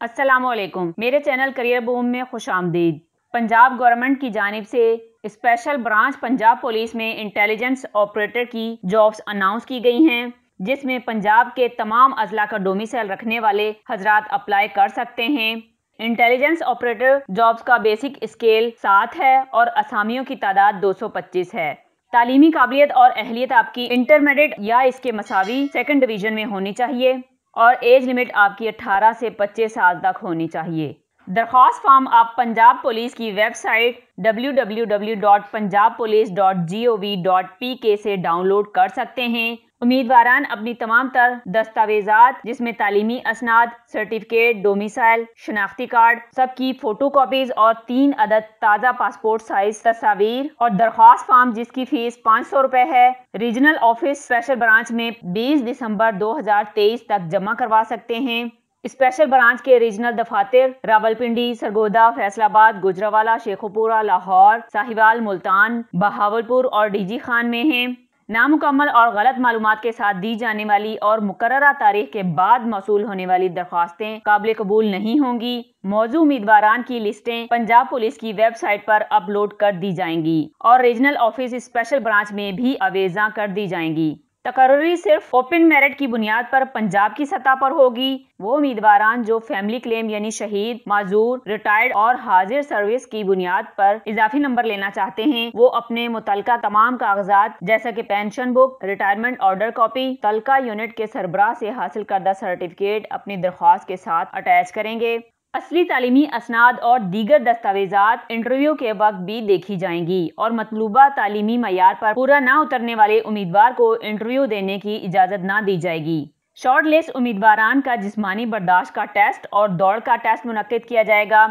असलम मेरे channel career boom में खुश आमदीद पंजाब गवर्नमेंट की जानब से स्पेशल ब्रांच पंजाब पुलिस में इंटेलिजेंस ऑपरेटर की जॉब्स अनाउंस की गई हैं जिसमें पंजाब के तमाम अजला का डोमिसल रखने वाले हजरात अप्लाई कर सकते हैं इंटेलिजेंस ऑपरेटर जॉब्स का बेसिक स्केल सात है और असामियों की तादाद दो है तालीमी काबिलियत और अहलियत आपकी इंटरमीडिएट या इसके मसावी सेकेंड डिवीजन में होनी चाहिए और एज लिमिट आपकी 18 से 25 साल तक होनी चाहिए दरख्वास्त फॉर्म आप पंजाब पुलिस की वेबसाइट www.punjabpolice.gov.pk से डाउनलोड कर सकते हैं उम्मीदवारान अपनी तमाम तर दस्तावेजात जिसमें तालीमी असनाद सर्टिफिकेट डोमिसाइल शनाख्ती कार्ड सबकी फोटो कापीज और तीन अदद ताज़ा पासपोर्ट साइज तस्वीर और दरख्वास्त फॉर्म जिसकी फीस पाँच सौ रुपए है रीजनल ऑफिस स्पेशल ब्रांच में बीस दिसंबर दो हजार तेईस तक जमा करवा सकते हैं स्पेशल ब्रांच के रीजनल दफातर रावलपिंडी सरगोदा फैसलाबाद गुजरावाला शेखोपुरा लाहौर साहिवाल मुल्तान बहावलपुर और डीजी खान में हैं नामुकम्मल और गलत मालूम के साथ दी जाने वाली और मुकर तारीख के बाद मौसू होने वाली दरख्वास्तें काबिल कबूल नहीं होंगी मौजू उम्मीदवार की लिस्टें पंजाब पुलिस की वेबसाइट पर अपलोड कर दी जाएंगी और रीजनल ऑफिस स्पेशल ब्रांच में भी अवेजा कर दी जाएंगी तकर्री सिर्फ ओपन मेरिट की बुनियाद पर पंजाब की सतह पर होगी वो उम्मीदवार जो फैमिली क्लेम यानी शहीद माजूर रिटायर्ड और हाजिर सर्विस की बुनियाद पर इजाफी नंबर लेना चाहते हैं वो अपने मुतल तमाम कागजात जैसे कि pension book retirement order copy तलका यूनिट के सरबराह से हासिल करदा सर्टिफिकेट अपनी दरख्वास्त के साथ अटैच करेंगे असली तलीमी असनाद और दीगर दस्तावेजात इंटरव्यू के वक्त भी देखी जाएंगी और मतलूबा तलीमी मैार पर पूरा न उतरने वाले उम्मीदवार को इंटरव्यू देने की इजाज़त न दी जाएगी शॉर्ट लिस्ट उम्मीदवार का जिसमानी बर्दाश्त का टेस्ट और दौड़ का टेस्ट मुनद किया जाएगा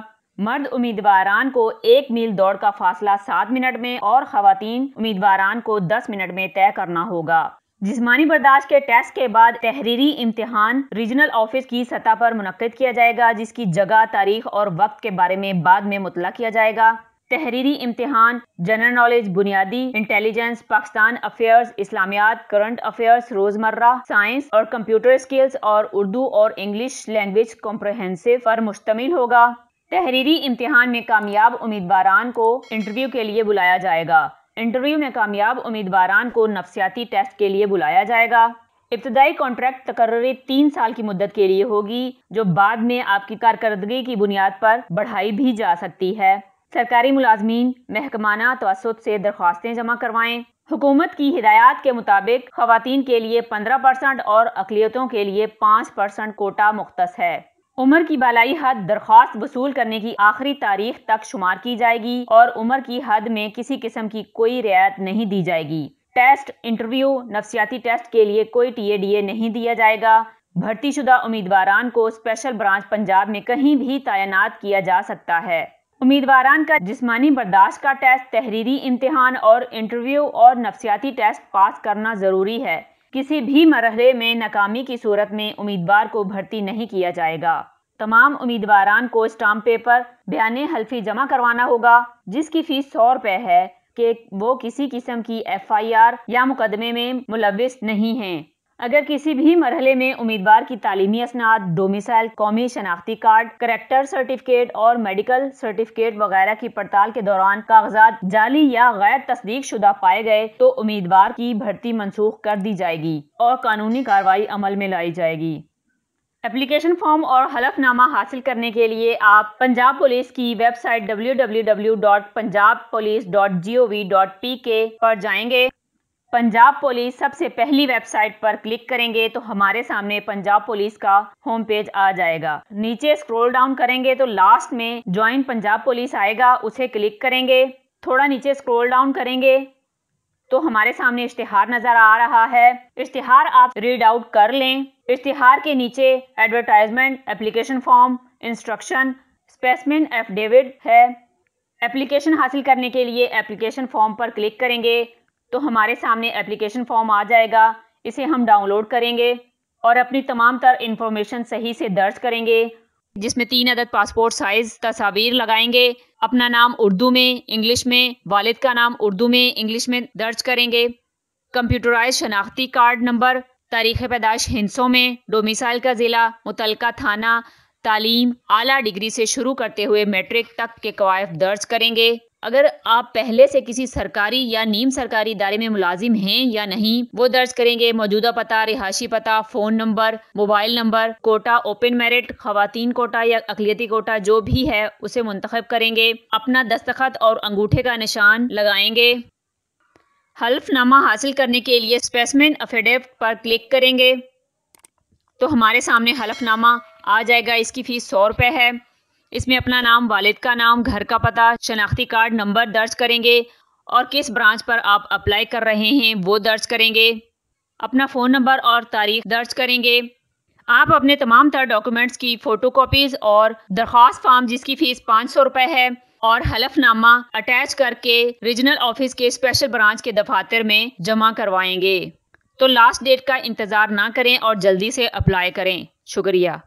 मर्द उम्मीदवार को एक मील दौड़ का फासला सात मिनट में और खातन उम्मीदवार को दस मिनट में तय करना होगा जिसमानी बर्दाश्त के टेस्ट के बाद तहरीरी इम्तिहान रीजनल ऑफिस की सतह पर मुनद किया जाएगा जिसकी जगह तारीख और वक्त के बारे में बाद में मुतला किया जाएगा तहरीरी इम्तिहान जनरल नॉलेज बुनियादी इंटेलिजेंस पाकिस्तान अफेयर्स इस्लामियात करंट अफेयर्स रोजमर्रा साइंस और कंप्यूटर स्किल्स और उर्दू और इंग्लिश लैंग्वेज कॉम्प्रहेंसिव पर मुश्तमिल होगा तहरीरी इम्तिहान में कामयाब उम्मीदवार को इंटरव्यू के लिए बुलाया जाएगा इंटरव्यू में कामयाब उम्मीदवार को नफसियाती टेस्ट के लिए बुलाया जाएगा इब्तदाई कॉन्ट्रैक्ट तकर्री तीन साल की मुद्दत के लिए होगी जो बाद में आपकी कारकर्दगी की बुनियाद पर बढ़ाई भी जा सकती है सरकारी मुलाजमीन महकमाना तवसत से दरख्वास्तें जमा करवाएं हुकूमत की हिदायत के मुताबिक खुवान के लिए पंद्रह परसेंट और अकलीतों के लिए पाँच परसेंट कोटा मुख्त है उम्र की बालाई हद दरख्वास्त वसूल करने की आखिरी तारीख तक शुमार की जाएगी और उम्र की हद में किसी किस्म की कोई रियायत नहीं दी जाएगी टेस्ट इंटरव्यू नफसियाती टेस्ट के लिए कोई टीएडीए नहीं दिया जाएगा भर्ती शुदा उम्मीदवार को स्पेशल ब्रांच पंजाब में कहीं भी तैनात किया जा सकता है उम्मीदवार का जिसमानी बर्दाश्त का टेस्ट तहरीरी इम्तहान और इंटरव्यू और नफसियाती टेस्ट पास करना ज़रूरी है किसी भी मरहले में नाकामी की सूरत में उम्मीदवार को भर्ती नहीं किया जाएगा तमाम उम्मीदवार को स्टाम्प पेपर बयान हल्फी जमा करवाना होगा जिसकी फीस सौ रुपए है कि वो किसी किस्म की एफआईआर या मुकदमे में मुलविस नहीं है अगर किसी भी मरहले में उम्मीदवार की तालीमी असनाद डोमिसाइल कौमी शनाख्ती कार्ड करेक्टर सर्टिफिकेट और मेडिकल सर्टिफिकेट वगैरह की पड़ताल के दौरान कागजात जाली या गैर तस्दीक शुदा पाए गए तो उम्मीदवार की भर्ती मनसूख कर दी जाएगी और कानूनी कार्रवाई अमल में लाई जाएगी एप्लीकेशन फॉर्म और हलफनामा हासिल करने के लिए आप पंजाब पुलिस की website W W W dot Punjab police G O V P K पर जाएंगे पंजाब पुलिस सबसे पहली वेबसाइट पर क्लिक करेंगे तो हमारे सामने पंजाब पुलिस का होम पेज आ जाएगा नीचे स्क्रॉल डाउन करेंगे तो लास्ट में ज्वाइन पंजाब पुलिस आएगा उसे क्लिक करेंगे थोड़ा नीचे स्क्रॉल डाउन करेंगे तो हमारे सामने इश्तिहार नज़र आ रहा है इश्तिहार आप रीड आउट कर लें इश्तिहार के नीचे advertisement application form instruction specimen affidavit है एप्लीकेशन हासिल करने के लिए एप्लीकेशन फॉर्म पर क्लिक करेंगे तो हमारे सामने एप्लीकेशन फॉर्म आ जाएगा इसे हम डाउनलोड करेंगे और अपनी तमाम तर इंफॉर्मेशन सही से दर्ज करेंगे जिसमें तीन अदद पासपोर्ट साइज तस्वीर लगाएंगे अपना नाम उर्दू में इंग्लिश में वालिद का नाम उर्दू में इंग्लिश में दर्ज करेंगे कंप्यूटराइज शनाख्ती कार्ड नंबर तारीख पैदाइश हिंसों में डोमिसाइल का ज़िला मुतल थाना तालीम आला डिग्री से शुरू करते हुए मैट्रिक तक के कवायफ दर्ज करेंगे अगर आप पहले से किसी सरकारी या नीम सरकारी इदारे में मुलाजिम हैं या नहीं वो दर्ज करेंगे मौजूदा पता रिहायशी पता phone number mobile number quota open merit खातन कोटा या अकलीती कोटा जो भी है उसे मुंतखब करेंगे अपना दस्तखत और अंगूठे का निशान लगाएंगे हल्फनामा हासिल करने के लिए स्पेसमेन अफिडेविट पर क्लिक करेंगे तो हमारे सामने हल्फनामा आ जाएगा इसकी फ़ीस सौ रुपये है इसमें अपना नाम वालिद का नाम घर का पता शनाख्ती कार्ड नंबर दर्ज करेंगे और किस ब्रांच पर आप अप्लाई कर रहे हैं वो दर्ज करेंगे अपना फ़ोन नंबर और तारीख दर्ज करेंगे आप अपने तमाम तर डॉक्यूमेंट्स की कापीज और दरख्वास्त फॉर्म जिसकी फ़ीस पाँच सौ रुपये है और हलफनामा अटैच करके रीजनल ऑफिस के स्पेशल ब्रांच के दफातर में जमा करवाएंगे तो लास्ट डेट का इंतज़ार ना करें और जल्दी से अप्लाई करें शुक्रिया